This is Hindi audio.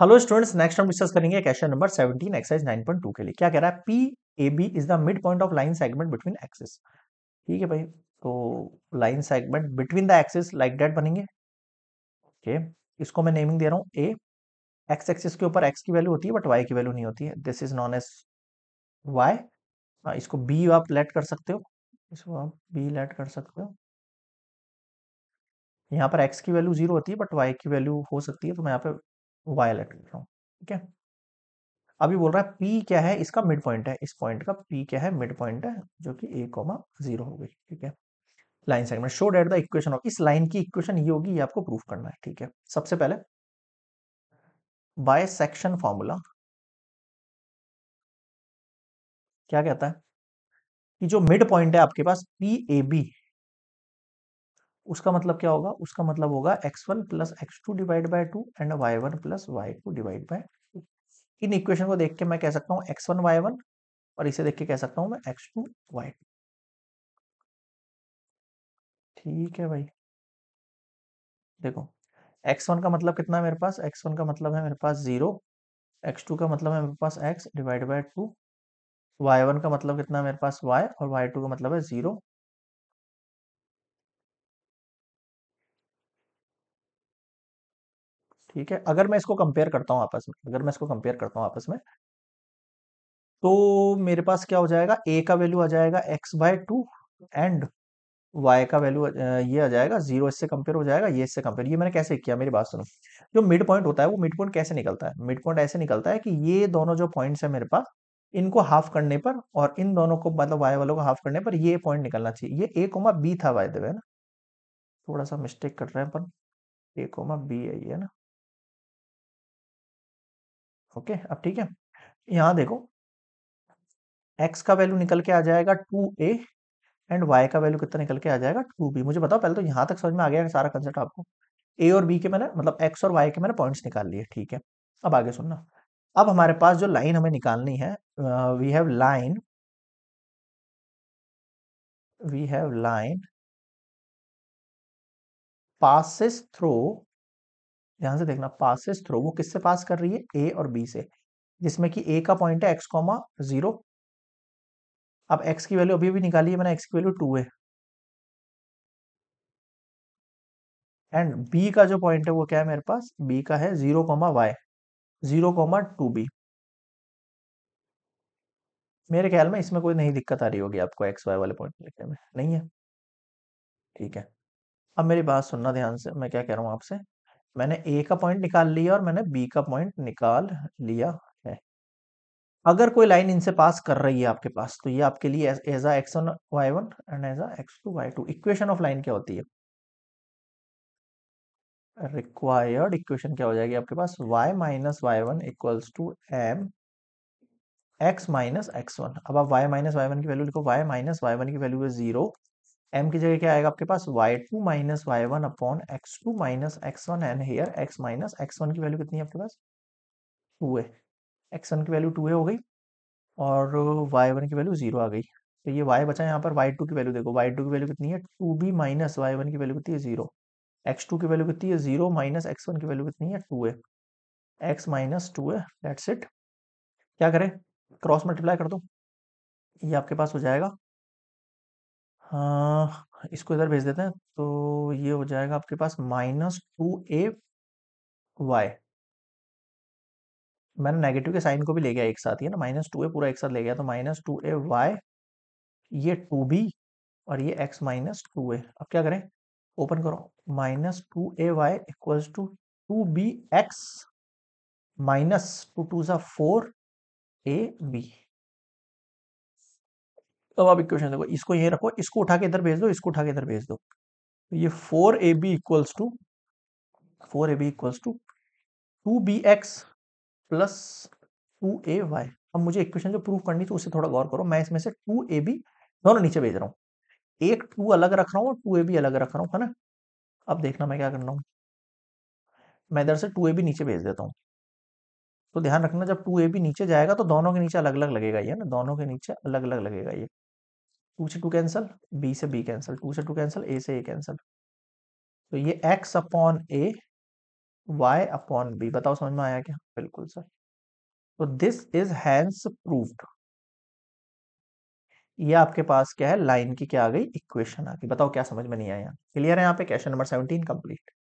हेलो स्टूडेंट्स नेक्स्ट हम डिस्कस करेंगे क्वेश्चन नंबर 17 एक्सरसाइज 9.2 के लिए क्या कह रहा है P A B is the midpoint of line segment between axes ठीक है भाई तो line segment between the axes like that बनेंगे ओके okay. इसको मैं नेमिंग दे रहा हूँ ए एक्स एक्सिस के ऊपर एक्स की वैल्यू होती है बट वाई की वैल्यू नहीं होती है this is known as y इसको बी आप लेट कर सकते हो इसको आप बी लेट कर सकते हो यहाँ पर एक्स की वैल्यू जीरो होती है बट वाई की वैल्यू हो सकती है तो मैं यहाँ पे वायलेट लिख रहा हूँ ठीक है अभी बोल रहा है पी क्या है इसका मिड पॉइंट है इस पॉइंट का पी क्या है मिड पॉइंट है जो कि ए कॉमा जीरो हो गई ठीक है line segment show that the equation of इस लाइन की इक्वेशन ये होगी ये आपको प्रूफ करना है ठीक है सबसे पहले बाय सेक्शन फॉर्मूला क्या कहता है कि जो मिड पॉइंट है आपके पास पी ए बी उसका मतलब क्या होगा उसका मतलब होगा x one plus x two divide by two and y one plus y two divide by two इन इक्वेशन को देख के मैं कह सकता हूँ एक्स वन वाई वन और इसे देख के कह सकता हूँ मैं एक्स टू वाई टू ठीक है भाई देखो एक्स वन का मतलब कितना है मेरे पास एक्स वन का मतलब है मेरे पास जीरो एक्स टू का मतलब है मेरे पास x divide by two y one का मतलब कितना है मेरे पास वाई और वाई टू का मतलब है जीरो ठीक है अगर मैं इसको कंपेयर करता हूँ आपस में अगर मैं इसको कंपेयर करता हूँ आपस में तो मेरे पास क्या हो जाएगा ए का वैल्यू आ जाएगा x by two and y का वैल्यू ये आ जाएगा जीरो इससे कंपेयर हो जाएगा ये इससे कंपेयर ये मैंने कैसे किया मेरी बात सुनो जो मिड पॉइंट होता है वो मिड पॉइंट कैसे निकलता है मिड पॉइंट ऐसे निकलता है कि ये दोनों जो पॉइंट्स है मेरे पास इनको हाफ करने पर और इन दोनों को मतलब वाई वालों को हाफ करने पर ये पॉइंट निकलना चाहिए ये ए कोमा बी था वाई देवे ना थोड़ा सा मिस्टेक कर रहे हैं अपन ए कोमा बी है ये ना ओके अब ठीक है यहां देखो x का वैल्यू निकल के आ जाएगा टू ए एंड y का वैल्यू कितना निकल के आ जाएगा टू बी मुझे बताओ पहले तो यहां तक समझ में आ गया सारा कंसेप्ट आपको ए और बी के मैंने मतलब एक्स और वाई के मैंने पॉइंट्स निकाल लिए ठीक है अब आगे सुनना अब हमारे पास जो लाइन हमें निकालनी है we have line we have line passes through ध्यान से देखना पासिस थ्रू वो किससे पास कर रही है ए और बी से जिसमें कि ए का पॉइंट है एक्स कॉमा जीरो अब एक्स की वैल्यू अभी भी निकाली है मैंने एक्स की वैल्यू टू है एंड बी का जो पॉइंट है वो क्या है मेरे पास बी का है zero comma y zero comma two B मेरे ख्याल में इसमें कोई नहीं दिक्कत आ रही होगी आपको एक्स वाई वाले पॉइंट लिखने में नहीं है ठीक है अब मेरी बात सुनना ध्यान से मैं क्या कह रहा हूँ आपसे मैंने ए का पॉइंट निकाल लिया और मैंने बी का पॉइंट निकाल लिया है अगर कोई लाइन इनसे पास कर रही है आपके पास तो ये आपके लिए as a x one y one and as a x two y two equation of line क्या होती है रिक्वायर्ड इक्वेशन क्या हो जाएगी आपके पास y minus y one equals to m x minus x one अब आप y माइनस वाई वन की वैल्यू लिखो y माइनस वाई वन की वैल्यू है जीरो एम की जगह क्या आएगा आपके पास y two minus y one upon x two minus x one and here x minus x one की वैल्यू कितनी है आपके पास टू है एक्स वन की वैल्यू टू ए हो गई और वाई वन की वैल्यू जीरो आ गई तो ये वाई बचा यहाँ पर वाई टू की वैल्यू देखो वाई टू की वैल्यू कितनी है two B minus y one की वैल्यू कितनी है जीरो एक्स टू की वैल्यू कितनी है जीरो माइनस एक्स वन की वैल्यू कितनी है टू है एक्स माइनस टू है डेट्स इट क्या करें क्रॉस मल्टीप्लाई कर दो ये आपके पास हो जाएगा हाँ, इसको इधर भेज देते हैं तो ये हो जाएगा आपके पास माइनस टू ए वाई मैंने नेगेटिव के साइन को भी ले गया एक साथ ही ना माइनस टू ए पूरा एक साथ ले गया तो माइनस टू ए वाई ये टू बी और ये एक्स माइनस टू ए अब क्या करें ओपन करो minus two A y equals to two B x minus two two सा फोर ए बी तो अब आप इक्वेशन देखो इसको ये रखो इसको उठा के इधर भेज दो इसको उठा के इधर भेज दो तो ये four A B equals to four A B equals to two B x plus two A y अब मुझे इक्वेशन जो प्रूव करनी थी उसे थोड़ा गौर करो मैं इसमें से टू ए बी दोनों नीचे भेज रहा हूँ एक टू अलग रख रहा हूँ टू ए बी अलग रख रहा हूँ है ना अब देखना मैं क्या करना हूँ मैं इधर से टू ए बी नीचे भेज देता हूँ तो ध्यान रखना जब टू ए बी नीचे जाएगा तो दोनों के नीचे अलग अलग लगेगा ये ना दोनों के नीचे अलग अलग लगेगा ये टू से टू कैंसल बी से बी कैंसल टू से टू कैंसल ए से ए कैंसल तो ये x upon A y upon B बताओ समझ में आया क्या बिल्कुल सर तो दिस इज हैंस प्रूफ्ड ये आपके पास क्या है लाइन की क्या आ गई इक्वेशन आ गई बताओ क्या समझ में नहीं आया क्लियर है यहाँ पे क्वेश्चन नंबर सेवनटीन कंप्लीट